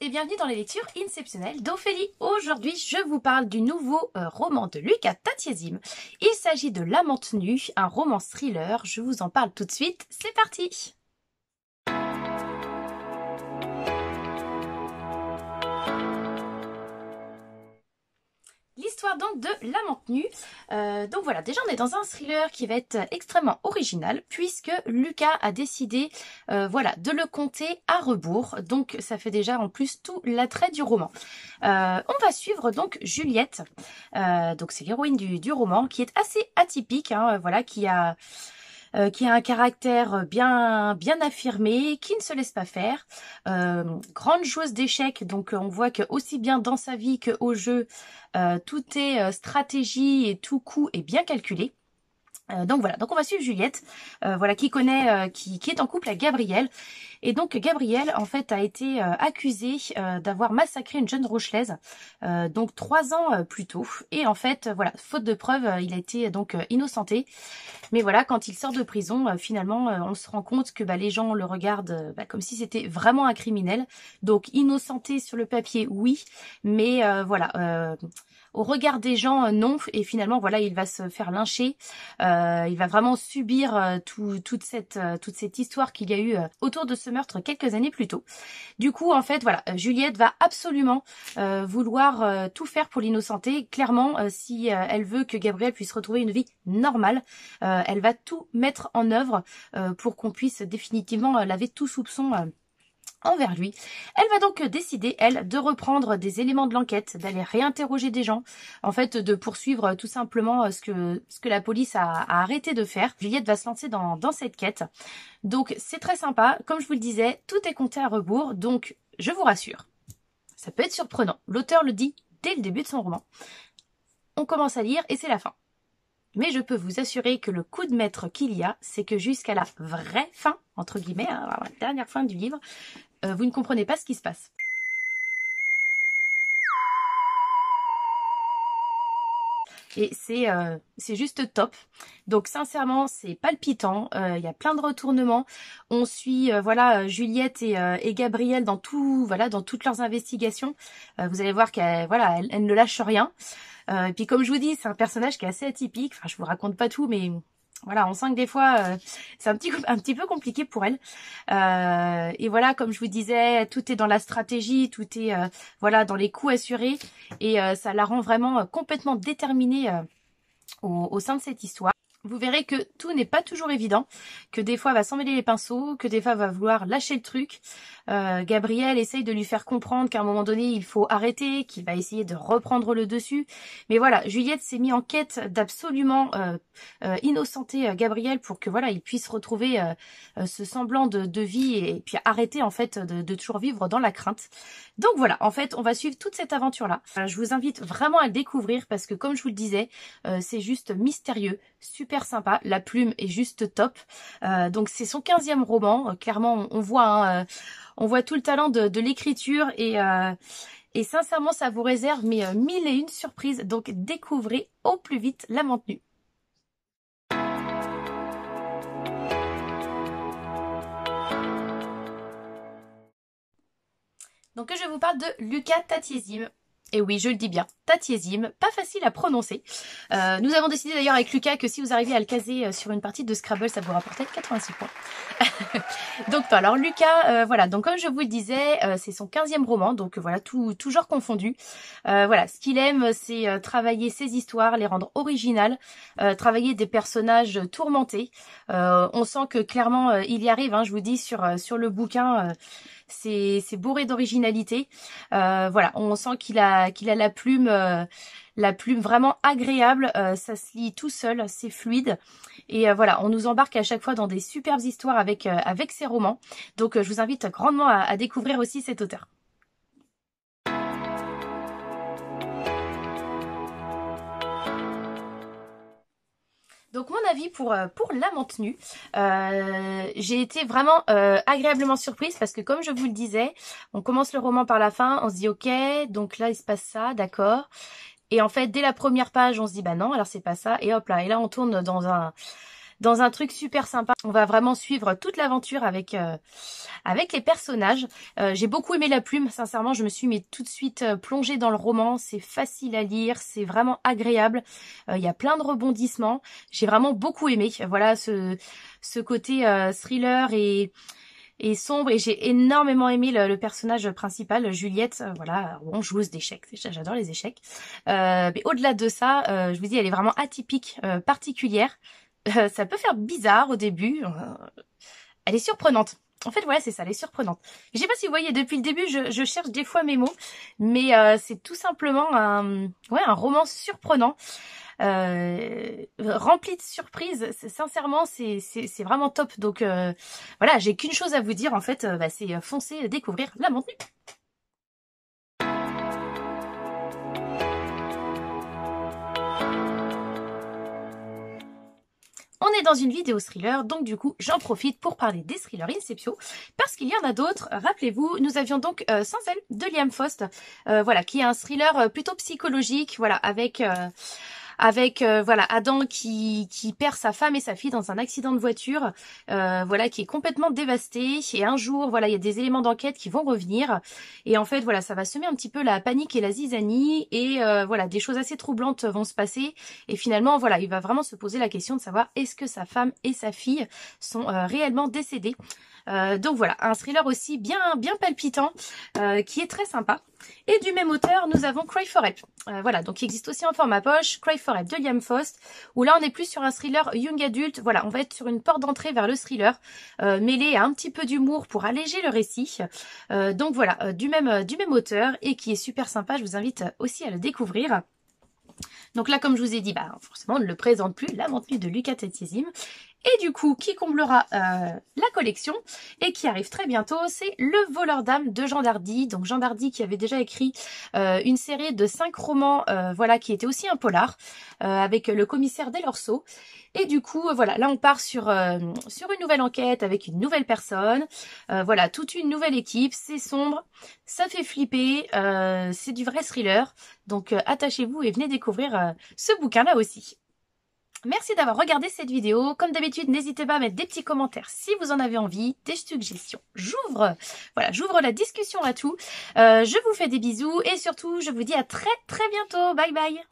et bienvenue dans les lectures inceptionnelles d'Ophélie. Aujourd'hui, je vous parle du nouveau euh, roman de Lucas Tatiesim. Il s'agit de La Nue, un roman thriller. Je vous en parle tout de suite. C'est parti donc de La Maintenue. Euh, donc voilà, déjà on est dans un thriller qui va être extrêmement original puisque Lucas a décidé euh, voilà, de le compter à rebours. Donc ça fait déjà en plus tout l'attrait du roman. Euh, on va suivre donc Juliette, donc c'est l'héroïne du, roman qui est assez atypique, hein, voilà, qui a... Euh, qui a un caractère euh, bien bien affirmé, qui ne se laisse pas faire, euh, grande joueuse d'échecs. Donc on voit que aussi bien dans sa vie qu'au jeu, tout est stratégie et tout coup est bien calculé. Euh, donc voilà, donc on va suivre Juliette, euh, voilà qui connaît, euh, qui, qui, est en couple avec Gabriel. Et donc Gabriel en fait a été accusé d'avoir massacré une jeune Rochelaise, donc trois ans plus tôt. Et en fait voilà, faute de preuves, il a été donc innocenté. Mais voilà, quand il sort de prison, finalement on se rend compte que bah, les gens le regardent bah, comme si c'était vraiment un criminel. Donc innocenté sur le papier, oui, mais voilà au regard des gens, euh, non. Et finalement, voilà, il va se faire lyncher. Euh, il va vraiment subir euh, toute cette toute cette histoire qu'il y a eu autour de ce meurtre quelques années plus tôt. Du coup, en fait, voilà, Juliette va absolument vouloir tout faire pour l'innocenté. Clairement, si elle veut que Gabriel puisse retrouver une vie normale, elle va tout mettre en œuvre pour qu'on puisse définitivement laver tout soupçon envers lui. Elle va donc décider, elle, de reprendre des éléments de l'enquête, d'aller réinterroger des gens, en fait, de poursuivre tout simplement euh, ce que, ce que la police a, arrêté de faire. Juliette va se lancer dans, dans cette quête. Donc c'est très sympa. Comme je vous le disais, tout est compté à rebours, donc je vous rassure. Ça peut être surprenant. L'auteur le dit dès le début de son roman. On commence à lire et c'est la fin. Mais je peux vous assurer que le coup de maître qu'il y a, c'est que jusqu'à la vraie fin, entre guillemets, hein, la dernière fin du livre, euh, vous ne comprenez pas ce qui se passe. et c'est euh, c'est juste top. Donc sincèrement, c'est palpitant, euh, il y a plein de retournements. On suit euh, voilà Juliette et, et Gabriel dans tout voilà dans toutes leurs investigations. vous allez voir qu'elle voilà, elle, ne lâche rien. et puis comme je vous dis, c'est un personnage qui est assez atypique. Enfin, je vous raconte pas tout, mais voilà, on sent que des fois, euh, c'est un petit, un petit peu compliqué pour elle. Euh, et voilà, comme je vous disais, tout est dans la stratégie, tout est euh, voilà dans les coûts assurés. Et ça la rend vraiment complètement déterminée au, au, sein de cette histoire. Vous verrez que tout n'est pas toujours évident, que des fois va s'emmêler les pinceaux, que des fois va vouloir lâcher le truc. Euh, Gabriel essaye de lui faire comprendre qu'à un moment donné il faut arrêter, qu'il va essayer de reprendre le dessus. Mais voilà, Juliette s'est mise en quête d'absolument euh, euh, innocenter Gabriel pour que voilà il puisse retrouver ce semblant de, vie et, puis arrêter en fait de, de, toujours vivre dans la crainte. Donc voilà, en fait on va suivre toute cette aventure là. Je vous invite vraiment à le découvrir parce que comme je vous le disais, c'est juste mystérieux, super sympa. La plume est juste top. Euh, donc c'est son 15e roman. Euh, clairement, on, voit, hein, euh, on voit tout le talent de, l'écriture et, sincèrement, ça vous réserve mais mille et une surprises. Donc découvrez au plus vite la maintenue. Donc je vous parle de Lucas Tatizim. Et oui, je le dis bien tatiésime, pas facile à prononcer. Euh, nous avons décidé d'ailleurs avec Lucas que si vous arrivez à le caser euh, sur une partie de Scrabble, ça vous rapportait 86 points. donc alors Lucas, euh, voilà, donc comme je vous le disais, c'est son 15e roman, donc voilà, tout, toujours confondu. voilà, ce qu'il aime, c'est travailler ses histoires, les rendre originales, travailler des personnages tourmentés. on sent que clairement, il y arrive, hein, je vous dis, sur, sur le bouquin c'est bourré d'originalité. voilà, on sent qu'il a qu'il a la plume euh, la plume vraiment agréable, euh, ça se lit tout seul, c'est fluide. Et euh, voilà, on nous embarque à chaque fois dans des superbes histoires avec, avec ses romans. Donc je vous invite grandement à, à découvrir aussi cet auteur. donc mon avis pour, euh, pour la maintenue, euh, j'ai été vraiment euh, agréablement surprise parce que comme je vous le disais, on commence le roman par la fin, on se dit ok, donc là il se passe ça, d'accord. Et en fait, dès la première page, on se dit bah non, alors c'est pas ça, et hop là, et là on tourne dans un dans un truc super sympa. On va vraiment suivre toute l'aventure avec euh, avec les personnages. Euh, j'ai beaucoup aimé la plume, sincèrement, je me suis mis tout de suite euh, plongée dans le roman. C'est facile à lire, c'est vraiment agréable. Il y a plein de rebondissements. J'ai vraiment beaucoup aimé. Voilà ce ce côté thriller et et sombre et j'ai énormément aimé le, personnage principal Juliette voilà on joueuse d'échecs j'adore les échecs mais au-delà de ça je vous dis elle est vraiment atypique particulière euh, ça peut faire bizarre au début. Euh, elle est surprenante. En fait, voilà, c'est ça, elle est surprenante. Je sais pas si vous voyez, depuis le début, je, je cherche des fois mes mots, mais euh, c'est tout simplement un, ouais, un roman surprenant, rempli de surprises. Sincèrement, c'est c'est, vraiment top. Donc voilà, j'ai qu'une chose à vous dire, en fait, bah, c'est foncer, découvrir la montagne. est dans une vidéo thriller, donc du coup, j'en profite pour parler des thrillers Inception parce qu'il y en a d'autres. Rappelez-vous, nous avions donc euh, Sans elle de Liam Faust, euh, voilà, qui est un thriller euh, plutôt psychologique, voilà, avec avec euh, voilà Adam qui, qui perd sa femme et sa fille dans un accident de voiture, euh, voilà qui est complètement dévasté. Et un jour, voilà, il y a des éléments d'enquête qui vont revenir. Et en fait, voilà, ça va semer un petit peu la panique et la zizanie. Et euh, voilà, des choses assez troublantes vont se passer. Et finalement, voilà, il va vraiment se poser la question de savoir est-ce que sa femme et sa fille sont réellement décédées. donc voilà, un thriller aussi bien bien palpitant qui est très sympa. Et du même auteur, nous avons Cry for Help. Euh, voilà, donc il existe aussi en format poche, Cry for Help de Liam Faust, où là on est plus sur un thriller young adult, Voilà, on va être sur une porte d'entrée vers le thriller, euh, mêlé à un petit peu d'humour pour alléger le récit. Euh, donc voilà, du même du même auteur et qui est super sympa. Je vous invite aussi à le découvrir. Donc là, comme je vous ai dit, bah, forcément, on ne le présente plus, la maintenue de Lucas et du coup qui comblera euh, la collection et qui arrive très bientôt, c'est Le voleur d'âme de Jean Dardy. Donc Jean Dardy qui avait déjà écrit euh, une série de cinq romans, euh, voilà, qui était aussi un polar, avec le commissaire Delorso. Et du coup, voilà, là on part sur, sur une nouvelle enquête avec une nouvelle personne, voilà, toute une nouvelle équipe, c'est sombre, ça fait flipper, c'est du vrai thriller. Donc attachez-vous et venez découvrir ce bouquin là aussi. Merci d'avoir regardé cette vidéo. Comme d'habitude, n'hésitez pas à mettre des petits commentaires si vous en avez envie, des suggestions. J'ouvre, voilà, j'ouvre la discussion à tout. Euh, je vous fais des bisous et surtout, je vous dis à très très bientôt. Bye bye